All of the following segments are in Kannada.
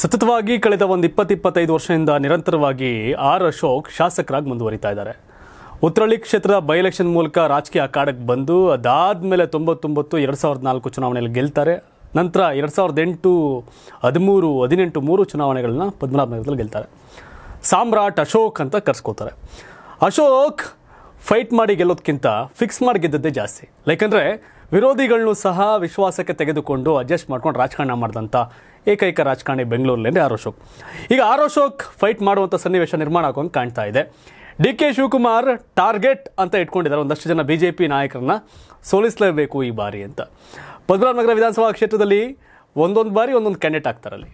ಸತತವಾಗಿ ಕಳೆದ ಒಂದು ಇಪ್ಪತ್ತೈದು ವರ್ಷದಿಂದ ನಿರಂತರವಾಗಿ ಆರ್ ಅಶೋಕ್ ಶಾಸಕರಾಗಿ ಮುಂದುವರಿತಾ ಇದ್ದಾರೆ ಉತ್ತರಳ್ಳಿ ಕ್ಷೇತ್ರದ ಬೈ ಎಲೆಕ್ಷನ್ ಮೂಲಕ ರಾಜಕೀಯ ಅಖಾಡಕ್ಕೆ ಬಂದು ಅದಾದಮೇಲೆ ತೊಂಬತ್ತೊಂಬತ್ತು ಎರಡು ಸಾವಿರದ ನಾಲ್ಕು ಚುನಾವಣೆಯಲ್ಲಿ ಗೆಲ್ತಾರೆ ನಂತರ ಎರಡು ಸಾವಿರದ ಎಂಟು ಹದಿಮೂರು ಹದಿನೆಂಟು ಮೂರು ಚುನಾವಣೆಗಳನ್ನ ಪದ್ಮನಾಭನಗರದಲ್ಲಿ ಗೆಲ್ತಾರೆ ಸಾಮ್ರಾಟ್ ಅಶೋಕ್ ಅಂತ ಕರ್ಸ್ಕೋತಾರೆ ಅಶೋಕ್ ಫೈಟ್ ಮಾಡಿ ಗೆಲ್ಲೋದಕ್ಕಿಂತ ಫಿಕ್ಸ್ ಮಾಡಿ ಗೆದ್ದದ್ದೇ ಜಾಸ್ತಿ ಲೈಕಂದ್ರೆ ವಿರೋಧಿಗಳನ್ನು ಸಹ ವಿಶ್ವಾಸಕ್ಕೆ ತೆಗೆದುಕೊಂಡು ಅಡ್ಜಸ್ಟ್ ಮಾಡ್ಕೊಂಡು ರಾಜಕಾರಣ ಮಾಡಿದಂಥ ಏಕೈಕ ರಾಜಕಾರಣಿ ಬೆಂಗಳೂರಲ್ಲಿ ಆರೋಶೋಕ್ ಅಶೋಕ್ ಈಗ ಆರೋಶೋಕ್ ಫೈಟ್ ಮಾಡುವಂಥ ಸನ್ನಿವೇಶ ನಿರ್ಮಾಣ ಆಗೋಂಗೆ ಕಾಣ್ತಾ ಇದೆ ಡಿ ಕೆ ಶಿವಕುಮಾರ್ ಟಾರ್ಗೆಟ್ ಅಂತ ಇಟ್ಕೊಂಡಿದ್ದಾರೆ ಒಂದಷ್ಟು ಜನ ಬಿ ಜೆ ಪಿ ನಾಯಕರನ್ನ ಸೋಲಿಸಲೇಬೇಕು ಈ ಬಾರಿ ಅಂತ ನಗರ ವಿಧಾನಸಭಾ ಕ್ಷೇತ್ರದಲ್ಲಿ ಒಂದೊಂದು ಬಾರಿ ಒಂದೊಂದು ಕ್ಯಾಂಡಿಡೇಟ್ ಆಗ್ತಾರಲ್ಲಿ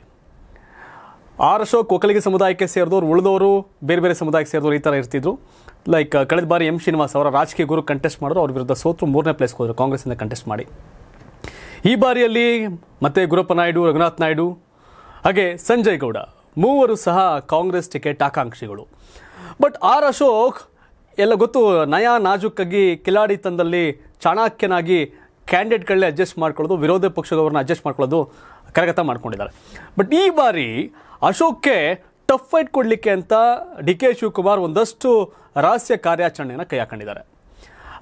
ಆರ್ ಅಶೋಕ್ ಸಮುದಾಯಕ್ಕೆ ಸೇರಿದವರು ಉಳಿದವರು ಬೇರೆ ಬೇರೆ ಸಮುದಾಯಕ್ಕೆ ಸೇರಿದವರು ಈ ಥರ ಇರ್ತಿದ್ರು ಲೈಕ್ ಕಳೆದ ಬಾರಿ ಎಂ ಶ್ರೀನಿವಾಸ್ ಅವರ ರಾಜಕೀಯ ಗುರು ಕಂಟೆಸ್ಟ್ ಮಾಡಿದ್ರು ಅವ್ರ ವಿರುದ್ಧ ಸೋತು ಮೂರನೇ ಪ್ಲೇಸ್ಗೆ ಹೋದರು ಕಾಂಗ್ರೆಸ್ನಿಂದ ಕಂಟೆಸ್ಟ್ ಮಾಡಿ ಈ ಬಾರಿಯಲ್ಲಿ ಮತ್ತೆ ಗುರಪ್ಪ ನಾಯ್ಡು ರಘುನಾಥ್ ನಾಯ್ಡು ಹಾಗೆ ಸಂಜಯ್ ಗೌಡ ಮೂವರು ಸಹ ಕಾಂಗ್ರೆಸ್ ಟಿಕೆಟ್ ಆಕಾಂಕ್ಷಿಗಳು ಬಟ್ ಆರ್ ಅಶೋಕ್ ಎಲ್ಲ ಗೊತ್ತು ನಯಾ ನಾಜುಕ್ಕಾಗಿ ಕಿಲಾಡಿ ತಂದಲ್ಲಿ ಚಾಣಾಕ್ಯನಾಗಿ ಕ್ಯಾಂಡಿಡೇಟ್ಗಳನ್ನೇ ಅಡ್ಜಸ್ಟ್ ಮಾಡ್ಕೊಳ್ಳೋದು ವಿರೋಧ ಪಕ್ಷದವ್ರನ್ನ ಅಡ್ಜಸ್ಟ್ ಮಾಡ್ಕೊಳ್ಳೋದು ಕರಗತ ಮಾಡ್ಕೊಂಡಿದ್ದಾರೆ ಬಟ್ ಈ ಬಾರಿ ಅಶೋಕ್ಗೆ ಟಫ್ ಫೈಟ್ ಕೊಡಲಿಕ್ಕೆ ಅಂತ ಡಿ ಕೆ ಶಿವಕುಮಾರ್ ಒಂದಷ್ಟು ರಹಸ್ಯ ಕಾರ್ಯಾಚರಣೆಯನ್ನು ಕೈ ಹಾಕೊಂಡಿದ್ದಾರೆ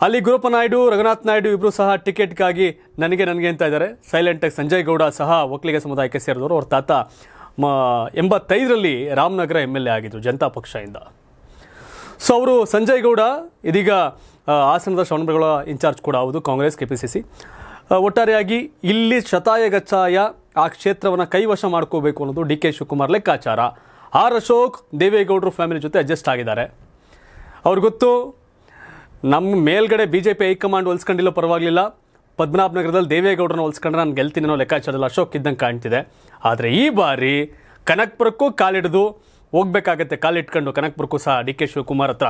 ಅಲ್ಲಿ ಗುರುಪ ನಾಯ್ಡು ರಘುನಾಥ್ ನಾಯ್ಡು ಇಬ್ಬರು ಸಹ ಟಿಕೆಟ್ಗಾಗಿ ನನಗೆ ನನಗೆ ಅಂತ ಇದ್ದಾರೆ ಸೈಲೆಂಟಾಗಿ ಸಂಜಯ್ ಗೌಡ ಸಹ ಒಕ್ಕಲಿಗ ಸಮುದಾಯಕ್ಕೆ ಸೇರಿದವರು ಅವ್ರ ತಾತ ಮ ಎಂಬತ್ತೈದರಲ್ಲಿ ರಾಮನಗರ ಎಮ್ ಎಲ್ ಎ ಆಗಿದ್ದರು ಜನತಾ ಪಕ್ಷದಿಂದ ಸೊ ಅವರು ಸಂಜಯ್ ಗೌಡ ಇದೀಗ ಹಾಸನದ ಶ್ರವಣಬೆಳಗೊಳ ಇನ್ಚಾರ್ಜ್ ಕೂಡ ಹೌದು Congress K P C C ಒಟ್ಟಾರೆಯಾಗಿ ಇಲ್ಲಿ ಶತಾಯ ಗಚ್ಚಾಯ ಆ ಕ್ಷೇತ್ರವನ್ನು ಕೈವಶ ಮಾಡ್ಕೋಬೇಕು ಅನ್ನೋದು ಡಿ ಕೆ ಶಿವಕುಮಾರ್ ಲೆಕ್ಕಾಚಾರ ಆರ್ ಅಶೋಕ್ ದೇವೇಗೌಡರು ಫ್ಯಾಮಿಲಿ ಜೊತೆ ಅಡ್ಜಸ್ಟ್ ಆಗಿದ್ದಾರೆ ಅವ್ರಿಗೆ ಗೊತ್ತು ನಮ್ಮ ಮೇಲ್ಗಡೆ ಬಿ ಜೆ ಪಿ ಹೈಕಮಾಂಡ್ ಹೊಲಿಸ್ಕೊಂಡಿಲ್ಲ ಪರವಾಗಿಲ್ಲ ಪದ್ಮನಾಭನಗರದಲ್ಲಿ ದೇವೇಗೌಡರನ್ನ ಹೊಲಿಸ್ಕೊಂಡ್ರೆ ನಾನು ಗೆಲ್ತೀನಿ ಅನ್ನೋ ಲೆಕ್ಕಾಚಾರದಲ್ಲಿ ಅಶೋಕ್ ಇದ್ದಂಗೆ ಕಾಣ್ತಿದೆ ಆದರೆ ಈ ಬಾರಿ ಕನಕ್ಪುರಕ್ಕೂ ಕಾಲಿಡಿದು ಹೋಗ್ಬೇಕಾಗತ್ತೆ ಕಾಲಿಟ್ಕೊಂಡು ಕನಕ್ಪುರಕ್ಕೂ ಸಹ ಡಿ ಕೆ ಶಿವಕುಮಾರ್ ಹತ್ರ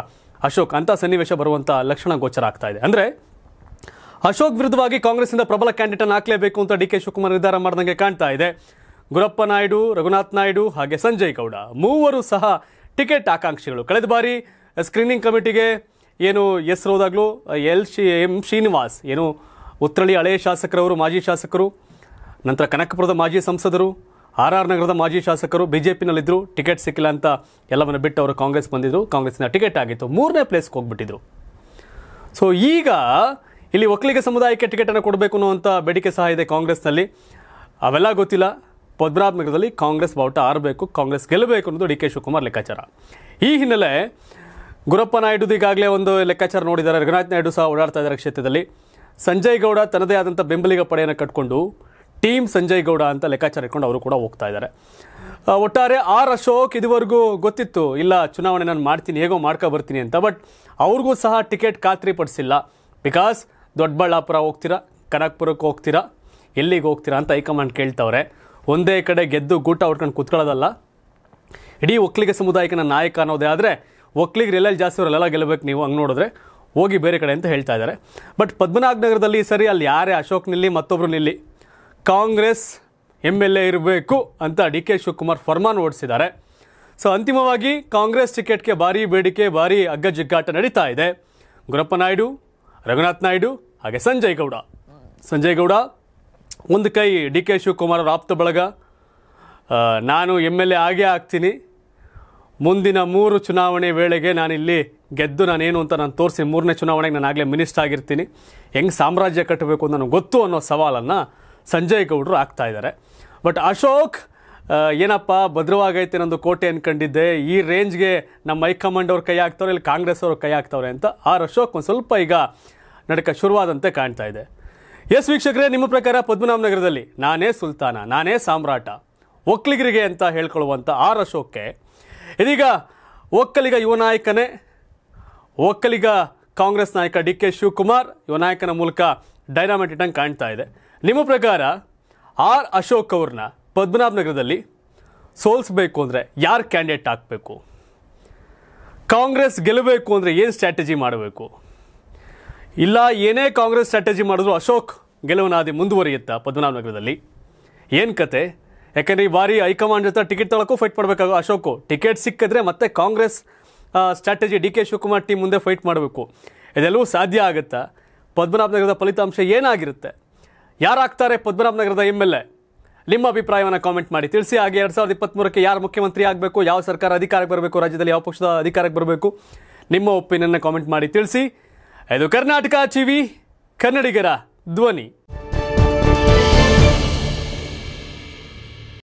ಅಶೋಕ್ ಅಂಥ ಸನ್ನಿವೇಶ ಬರುವಂಥ ಲಕ್ಷಣ ಗೋಚರ ಆಗ್ತಾ ಇದೆ ಅಂದರೆ ಅಶೋಕ್ ವಿರುದ್ಧವಾಗಿ ಕಾಂಗ್ರೆಸ್ನಿಂದ ಪ್ರಬಲ ಕ್ಯಾಂಡಿಡೇಟ್ ಅನ್ನು ಹಾಕಲೇಬೇಕು ಅಂತ ಡಿ ಕೆ ಶಿವಕುಮಾರ್ ನಿರ್ಧಾರ ಮಾಡಿದಂಗೆ ಕಾಣ್ತಾ ಇದೆ ಗುರಪ್ಪ ನಾಯ್ಡು ರಘುನಾಥ್ ನಾಯ್ಡು ಹಾಗೆ ಸಂಜಯ್ ಗೌಡ ಮೂವರು ಸಹ ಟಿಕೆಟ್ ಆಕಾಂಕ್ಷಿಗಳು ಕಳೆದ ಬಾರಿ ಸ್ಕ್ರೀನಿಂಗ್ ಕಮಿಟಿಗೆ ಏನು ಹೆಸರು ಹೋದಾಗಲೂ ಎಲ್ ಶಿ ಎಂ ಶ್ರೀನಿವಾಸ್ ಏನು ಉತ್ತರಳಿ ಹಳೆಯ ಶಾಸಕರವರು ಮಾಜಿ ಶಾಸಕರು ನಂತರ ಕನಕಪುರದ ಮಾಜಿ ಸಂಸದರು ಆರ್ ಆರ್ ನಗರದ ಮಾಜಿ ಶಾಸಕರು ಬಿ ಜೆ ಪಿನಲ್ಲಿದ್ದರು ಟಿಕೆಟ್ ಸಿಕ್ಕಿಲ್ಲ ಅಂತ ಎಲ್ಲವನ್ನು ಬಿಟ್ಟು ಅವರು ಕಾಂಗ್ರೆಸ್ ಬಂದಿದ್ದರು ಕಾಂಗ್ರೆಸ್ನ ಟಿಕೆಟ್ ಆಗಿತ್ತು ಮೂರನೇ ಪ್ಲೇಸ್ಗೆ ಹೋಗ್ಬಿಟ್ಟಿದ್ರು ಸೊ ಈಗ ಇಲ್ಲಿ ಒಕ್ಕಲಿಗ ಸಮುದಾಯಕ್ಕೆ ಟಿಕೆಟನ್ನು ಕೊಡಬೇಕು ಅನ್ನುವಂಥ ಬೇಡಿಕೆ ಸಹ ಇದೆ ಕಾಂಗ್ರೆಸ್ನಲ್ಲಿ ಅವೆಲ್ಲ ಗೊತ್ತಿಲ್ಲ ಪದ್ಮನಾಭನಗರದಲ್ಲಿ ಕಾಂಗ್ರೆಸ್ ಬಾವುಟ ಆರಬೇಕು ಕಾಂಗ್ರೆಸ್ ಗೆಲ್ಲಬೇಕು ಅನ್ನೋದು ಡಿ ಕೆ ಶಿವಕುಮಾರ್ ಲೆಕ್ಕಾಚಾರ ಈ ಹಿನ್ನೆಲೆ ಗುರಪ್ಪ ನಾಯ್ಡುದು ಈಗಾಗಲೇ ಒಂದು ಲೆಕ್ಕಾಚಾರ ನೋಡಿದ್ದಾರೆ ರಘುನಾಥ್ ನಾಯ್ಡು ಸಹ ಓಡಾಡ್ತಾ ಇದ್ದಾರೆ ಕ್ಷೇತ್ರದಲ್ಲಿ ಸಂಜಯ್ ಗೌಡ ತನ್ನದೇ ಆದಂಥ ಬೆಂಬಲಿಗ ಪಡೆಯನ್ನು ಕಟ್ಕೊಂಡು ಟೀಮ್ ಸಂಜಯ್ ಗೌಡ ಅಂತ ಲೆಕ್ಕಾಚಾರ ಇಟ್ಕೊಂಡು ಅವರು ಕೂಡ ಹೋಗ್ತಾ ಇದ್ದಾರೆ ಒಟ್ಟಾರೆ ಆರ್ ಅಶೋಕ್ ಇದುವರೆಗೂ ಗೊತ್ತಿತ್ತು ಇಲ್ಲ ಚುನಾವಣೆ ನಾನು ಮಾಡ್ತೀನಿ ಹೇಗೋ ಮಾಡ್ಕೊ ಬರ್ತೀನಿ ಅಂತ ಬಟ್ ಅವ್ರಿಗೂ ಸಹ ಟಿಕೆಟ್ ಖಾತ್ರಿಪಡಿಸಿಲ್ಲ ಬಿಕಾಸ್ ದೊಡ್ಡಬಳ್ಳಾಪುರ ಹೋಗ್ತೀರಾ ಕನಕ್ಪುರಕ್ಕೆ ಹೋಗ್ತೀರಾ ಎಲ್ಲಿಗೆ ಹೋಗ್ತೀರಾ ಅಂತ ಹೈಕಮಾಂಡ್ ಕೇಳ್ತವ್ರೆ ಒಂದೇ ಕಡೆ ಗೆದ್ದು ಗೂಟ ಹೊಡ್ಕೊಂಡು ಕೂತ್ಕೊಳ್ಳೋದಲ್ಲ ಇಡೀ ಒಕ್ಕಲಿಗ ಸಮುದಾಯಕ್ಕನ ನಾಯಕ ಅನ್ನೋದೇ ಆದರೆ ಒಕ್ಲಿಗೆ ಎಲ್ಲೆಲ್ಲಿ ಜಾಸ್ತಿ ಅವರಲ್ಲೆಲ್ಲ ಗೆಲ್ಲಬೇಕು ನೀವು ಹಂಗೆ ನೋಡಿದ್ರೆ ಹೋಗಿ ಬೇರೆ ಕಡೆ ಅಂತ ಹೇಳ್ತಾ ಇದ್ದಾರೆ ಬಟ್ ಪದ್ಮನಾಭನಗರದಲ್ಲಿ ಸರಿ ಅಲ್ಲಿ ಯಾರೇ ಅಶೋಕ್ ನಿಲ್ಲಿ ಮತ್ತೊಬ್ಬರು ನಿಲ್ಲಿ ಕಾಂಗ್ರೆಸ್ ಎಮ್ ಎಲ್ ಎ ಇರಬೇಕು ಅಂತ ಡಿ ಕೆ ಶಿವಕುಮಾರ್ ಫರ್ಮಾನ್ ಓಡಿಸಿದ್ದಾರೆ ಸೊ ಅಂತಿಮವಾಗಿ ಕಾಂಗ್ರೆಸ್ ಟಿಕೆಟ್ಗೆ ಭಾರೀ ಬೇಡಿಕೆ ಭಾರೀ ಅಗ್ಗಜಿಗ್ಗಾಟ ನಡೀತಾ ಇದೆ ನಾಯ್ಡು ರಘುನಾಥ್ ನಾಯ್ಡು ಹಾಗೆ ಸಂಜಯ್ ಗೌಡ ಸಂಜಯ್ ಗೌಡ ಒಂದು ಕೈ ಡಿ ಕೆ ಶಿವಕುಮಾರ್ ಅವರ ಆಪ್ತ ಬಳಗ ನಾನು ಎಮ್ ಎಲ್ ಎ ಆಗೇ ಆಗ್ತೀನಿ ಮುಂದಿನ ಮೂರು ಚುನಾವಣೆ ವೇಳೆಗೆ ನಾನಿಲ್ಲಿ ಗೆದ್ದು ನಾನೇನು ಅಂತ ನಾನು ತೋರಿಸಿ ಮೂರನೇ ಚುನಾವಣೆಗೆ ನಾನು ಆಗಲೇ ಮಿನಿಸ್ಟರ್ ಆಗಿರ್ತೀನಿ ಹೆಂಗೆ ಸಾಮ್ರಾಜ್ಯ ಕಟ್ಟಬೇಕು ಅಂತ ನನಗೆ ಗೊತ್ತು ಅನ್ನೋ ಸವಾಲನ್ನು ಸಂಜಯ್ ಗೌಡರು ಆಗ್ತಾ ಇದ್ದಾರೆ ಬಟ್ ಅಶೋಕ್ ಏನಪ್ಪ ಭದ್ರವಾಗೈತೆ ನಂದು ಕೋಟೆ ಅನ್ಕೊಂಡಿದ್ದೆ ಈ ರೇಂಜ್ಗೆ ನಮ್ಮ ಹೈಕಮಾಂಡ್ ಅವ್ರ ಕೈ ಹಾಕ್ತವ್ರೆ ಇಲ್ಲಿ ಕಾಂಗ್ರೆಸ್ ಅವ್ರ ಕೈ ಹಾಕ್ತವ್ರೆ ಅಂತ ಆರ್ ಅಶೋಕ್ ಒಂದು ಸ್ವಲ್ಪ ಈಗ ನಡಕ ಶುರುವಾದಂತೆ ಕಾಣ್ತಾ ಇದೆ ಎಸ್ ವೀಕ್ಷಕರೇ ನಿಮ್ಮ ಪ್ರಕಾರ ಪದ್ಮನಾಭನಗರದಲ್ಲಿ ನಾನೇ ಸುಲ್ತಾನ ನಾನೇ ಸಾಮ್ರಾಟ ಒಕ್ಕಲಿಗರಿಗೆ ಅಂತ ಹೇಳ್ಕೊಳ್ಳುವಂಥ ಆರ್ ಅಶೋಕ್ಗೆ ಇದೀಗ ಒಕ್ಕಲಿಗ ಯುವ ನಾಯಕನೇ ಒಕ್ಕಲಿಗ ಕಾಂಗ್ರೆಸ್ ನಾಯಕ ಡಿ ಕೆ ಶಿವಕುಮಾರ್ ಯುವ ನಾಯಕನ ಮೂಲಕ ಡೈನಾಮೆಟ್ ಇಟ್ಟಂಗೆ ಕಾಣ್ತಾ ಇದೆ ನಿಮ್ಮ ಪ್ರಕಾರ ಆರ್ ಅಶೋಕ್ ಅವ್ರನ್ನ ನಗರದಲ್ಲಿ ಸೋಲ್ಸ್ಬೇಕು ಅಂದರೆ ಯಾರು ಕ್ಯಾಂಡಿಡೇಟ್ ಹಾಕಬೇಕು ಕಾಂಗ್ರೆಸ್ ಗೆಲ್ಲಬೇಕು ಅಂದರೆ ಏನು ಸ್ಟ್ರಾಟಜಿ ಮಾಡಬೇಕು ಇಲ್ಲ ಏನೇ ಕಾಂಗ್ರೆಸ್ ಸ್ಟ್ರಾಟಜಿ ಮಾಡಿದ್ರು ಅಶೋಕ್ ಗೆಲುವನಾದಿ ಮುಂದುವರಿಯುತ್ತಾ ಪದ್ಮನಾಭನಗರದಲ್ಲಿ ಏನು ಕತೆ ಯಾಕೆಂದರೆ ಈ ಬಾರಿ ಹೈಕಮಾಂಡ್ ಜೊತೆ ಟಿಕೆಟ್ ತೊಳಕ್ಕೂ ಫೈಟ್ ಮಾಡಬೇಕಾಗೋ ಅಶೋಕು ಟಿಕೆಟ್ ಸಿಕ್ಕಿದ್ರೆ ಮತ್ತೆ Congress strategy D K Shivakumar team ಮುಂದೆ ಫೈಟ್ ಮಾಡಬೇಕು ಇದೆಲ್ಲವೂ ಸಾಧ್ಯ ಆಗುತ್ತಾ ಪದ್ಮನಾಭನಗರದ ಫಲಿತಾಂಶ ಏನಾಗಿರುತ್ತೆ ಯಾರಾಗ್ತಾರೆ ಪದ್ಮನಾಭನಗರದ ಎಮ್ ಎಲ್ ಎ ನಿಮ್ಮ ಅಭಿಪ್ರಾಯವನ್ನು ಕಾಮೆಂಟ್ ಮಾಡಿ ತಿಳಿಸಿ ಹಾಗೆ ಎರಡು ಸಾವಿರದ ಇಪ್ಪತ್ತ್ಮೂರಕ್ಕೆ ಯಾರು ಮುಖ್ಯಮಂತ್ರಿ ಆಗಬೇಕು ಯಾವ ಸರ್ಕಾರ ಅಧಿಕಾರಕ್ಕೆ ಬರಬೇಕು ರಾಜ್ಯದಲ್ಲಿ ಯಾವ ಪಕ್ಷದ ಅಧಿಕಾರಕ್ಕೆ ಬರಬೇಕು ನಿಮ್ಮ ಒಪಿನಿಯನ್ನ ಕಾಮೆಂಟ್ ಮಾಡಿ ತಿಳಿಸಿ ಇದು ಕರ್ನಾಟಕ ಟಿವಿ ಕನ್ನಡಿಗರ ಧ್ವನಿ